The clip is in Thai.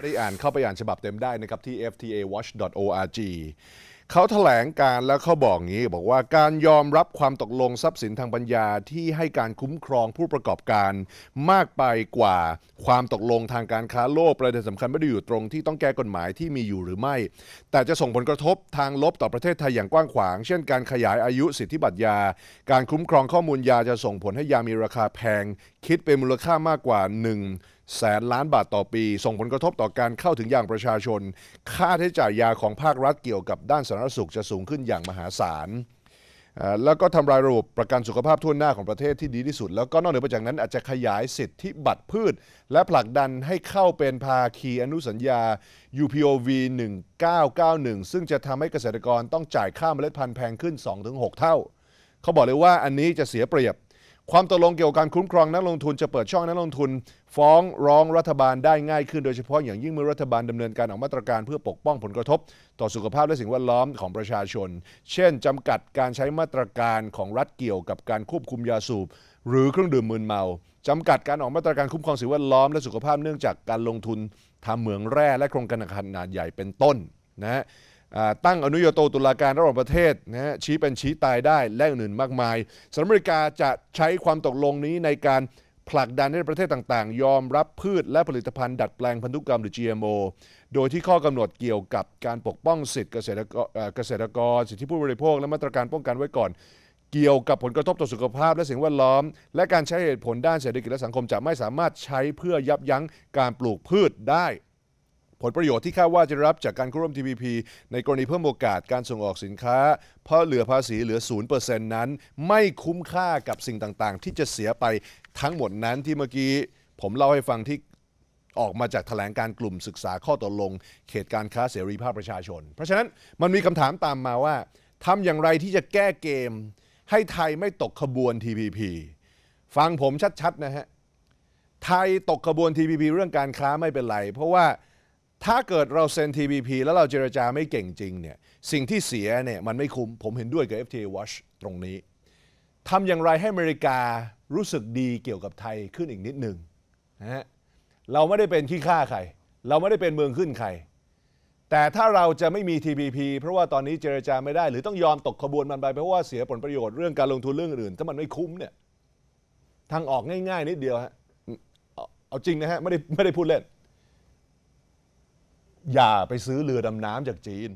ไม่ได้อ่านเข้าไปอ่านฉบับเต็มได้นะครับ ที่ ftawatch.org เขาถแถลงการแล้วเขาบอกงี้บอกว่าการยอมรับความตกลงทรัพย์สินทางปัญญาที่ให้การคุ้มครองผู้ประกอบการมากไปกว่า ความตกลงทางการค้าโลกประเด็นสำคัญไม่ได้อยู่ตรงที่ต้องแก้กฎหมายที่มีอยู่หรือไม่ แต่จะส่งผลกระทบทางลบต่อประเทศไทยอย่างกว้างขวาง เช่นการขยายอายุ สิทธิบัตรยาการคุ้มครองข้อมูลยาจะส่งผลให้ยามีราคาแพง คิดเป็นมูลค่ามากกว่า 1แสนล้านบาทต่อปี ส่งผลกระทบต่อการเข้าถึงอย่างประชาชน ค่าใช้จ่ายยาของภาครัฐเกี่ยวกับด้านสาธารณสุขจะสูงขึ้นอย่างมหาศาลแล้วก็ทำลายระบบประกันสุขภาพทั่วหน้าของประเทศที่ดีที่สุด แล้วก็นอกเหนือไปจากนั้น อาจจะขยายสิทธิบัตรพืช และผลักดันให้เข้าเป็นภาคีอนุสัญญา UPOV 1991ซึ่งจะทำให้เกษตรกรต้องจ่ายค่าเมล็ดพันธุ์แพงขึ้น2-6เท่า เขาบอกเลยว่าอันนี้จะเสียเปรียบความตกลงเกี่ยวกับการคุ้มครอง นักลงทุนจะเปิดช่องนักลงทุนฟ้องร้องรัฐบาลได้ง่ายขึ้นโดยเฉพาะอย่างยิ่งเมื่อรัฐบาลดำเนินการออกมาตรการเพื่อปกป้องผลกระทบ ต่อสุขภาพและสิ่งแวดล้อมของประชาชน เช่น จำกัดการใช้มาตรการของรัฐเกี่ยวกับการควบคุมยาสูบหรือเครื่องดื่มมึนเมาจำกัดการออกมาตรการคุ้มครองสิ่งแวดล้อมและสุขภาพเนื่องจากการลงทุนทำเหมืองแร่และโครงการขนาดใหญ่เป็นต้นนะฮะตั้งอนุโยโตตุลาการระหว่างประเทศนะชี้เป็นชี้ตายได้และอื่นมากมายสหรัฐอเมริกาจะใช้ความตกลงนี้ในการผลักดันให้ประเทศต่างๆ ยอมรับพืชและผลิตภัณฑ์ดัดแปลงพันธุกรรมหรือ GMO โดยที่ข้อกำหนดเกี่ยวกับการปกป้องสิทธิเกษตรกรเกษตรกรสิทธิผู้บริโภค และมาตรการป้องกันไว้ก่อน เกี่ยวกับผลกระทบต่อสุขภาพและสิ่งแวดล้อม และการใช้เหตุผลด้านเศรษฐกิจและสังคมจะไม่สามารถใช้เพื่อยับยั้งการปลูกพืชได้ผลประโยชน์ที่คาดว่าจะรับจากการร่วม TPP ในกรณีเพิ่มโอกาสการส่งออกสินค้าเพราะเหลือภาษีเหลือ 0%นั้น ไม่คุ้มค่ากับสิ่งต่างๆ ที่จะเสียไปทั้งหมดนั้นที่เมื่อกี้ผมเล่าให้ฟังที่ออกมาจากถแถลงการกลุ่มศึกษาข้อตกลง เขตการค้าเสรีภาพประชาชน เพราะฉะนั้นมันมีคำถามตามมาว่าทำอย่างไรที่จะแก้เกมให้ไทยไม่ตกขบวน TPP ฟังผมชัด ๆ นะฮะไทยตกขบวน TPP เรื่องการค้าไม่เป็นไร เพราะว่าถ้าเกิดเราเซ็น TPP แล้วเราเจรจาไม่เก่งจริงเนี่ยสิ่งที่เสียเนี่ยมันไม่คุ้มผมเห็นด้วยกับ FTA Watch ตรงนี้ทำอย่างไรให้อเมริการู้สึกดีเกี่ยวกับไทยขึ้นอีกนิดหนึ่งนะฮะเราไม่ได้เป็นขี้ข้าใคร เราไม่ได้เป็นเมืองขึ้นใคร แต่ถ้าเราจะไม่มี TPP เพราะว่าตอนนี้เจรจาไม่ได้ หรือต้องยอมตกขบวนมันไปเพราะว่าเสียผลประโยชน์เรื่องการลงทุนเรื่องอื่น ถ้ามันไม่คุ้มเนี่ยทางออกง่ายๆ นิดเดียวฮะเอาจริงนะฮะไม่ได้ไม่ได้พูดเล่นอย่าไปซื้อเรือดำน้ำจากจีน